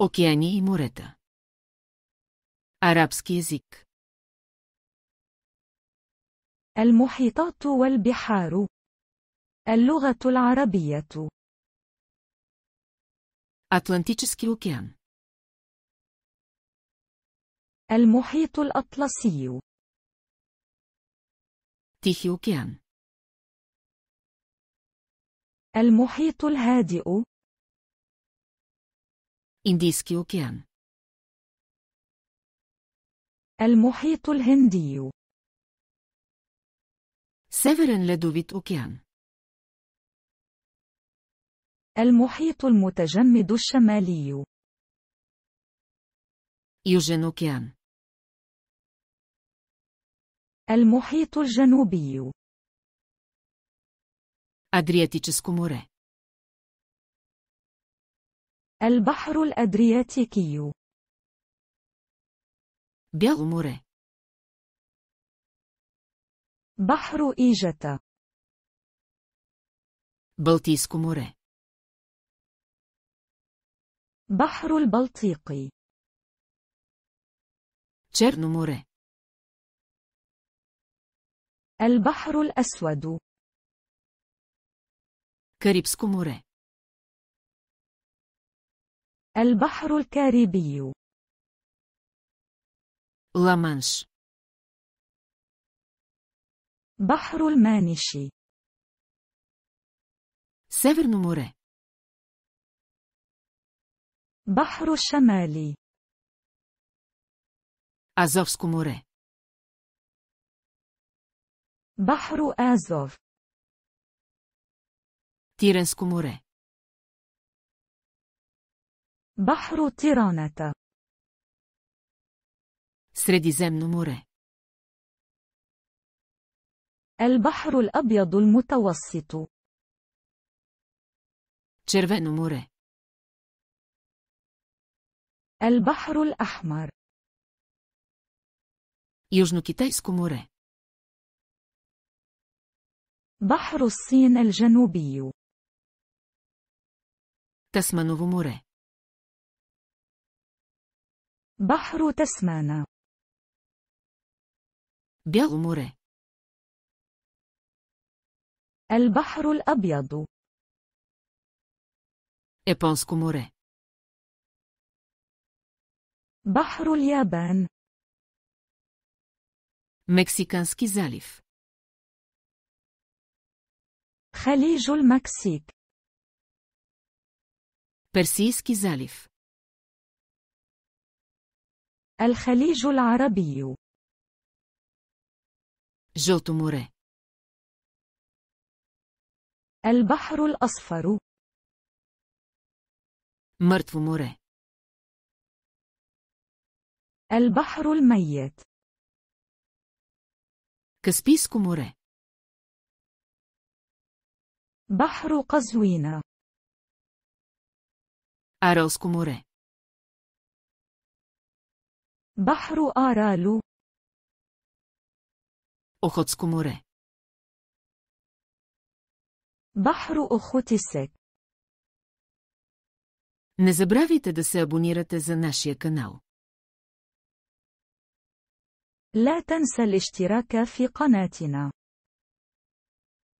Океани и морета. Арабски език. المحيطات والبحار. اللغة العربية. Атлантически океан. المحيط الأطلسي. Тихий океан. المحيط الهادئ. Индийски океан. المحيط الهندي. Северен ледовит океан. المحيط المتجمد الشمالي. Южен океан. المحيط الجنوبي. Адриатическо море. البحر الأدرياتيكي موري بحر إيجتا بلتيسكو موري بحر البلطيقي تشيرنو موري البحر الأسود كاريبسكو موري البحر الكاريبي لامانش بحر المانشي Северно موري بحر الشمالي أزوفسكو موري بحر آزوف تيرنسكو موري بحر تيرانة Средиземно море البحر الأبيض المتوسط Червено море البحر الأحمر Южно китайско море بحر الصين الجنوبي تسمنوفو море بحر تسمانا بيال موري البحر الأبيض إبانسكو موري بحر اليابان مكسيكانسكي زاليف خليج المكسيك بيرسيسكي زاليف الخليج العربي جوت موري البحر الأصفر مرتف موري البحر الميت كسبيسكو موري بحر قزوينة أروسكو موري بحر آرالو أوخوتسكو موري بحر أوخوتسك Не забравяйте да се абонирате за нашия لا تنسى الاشتراك في قناتنا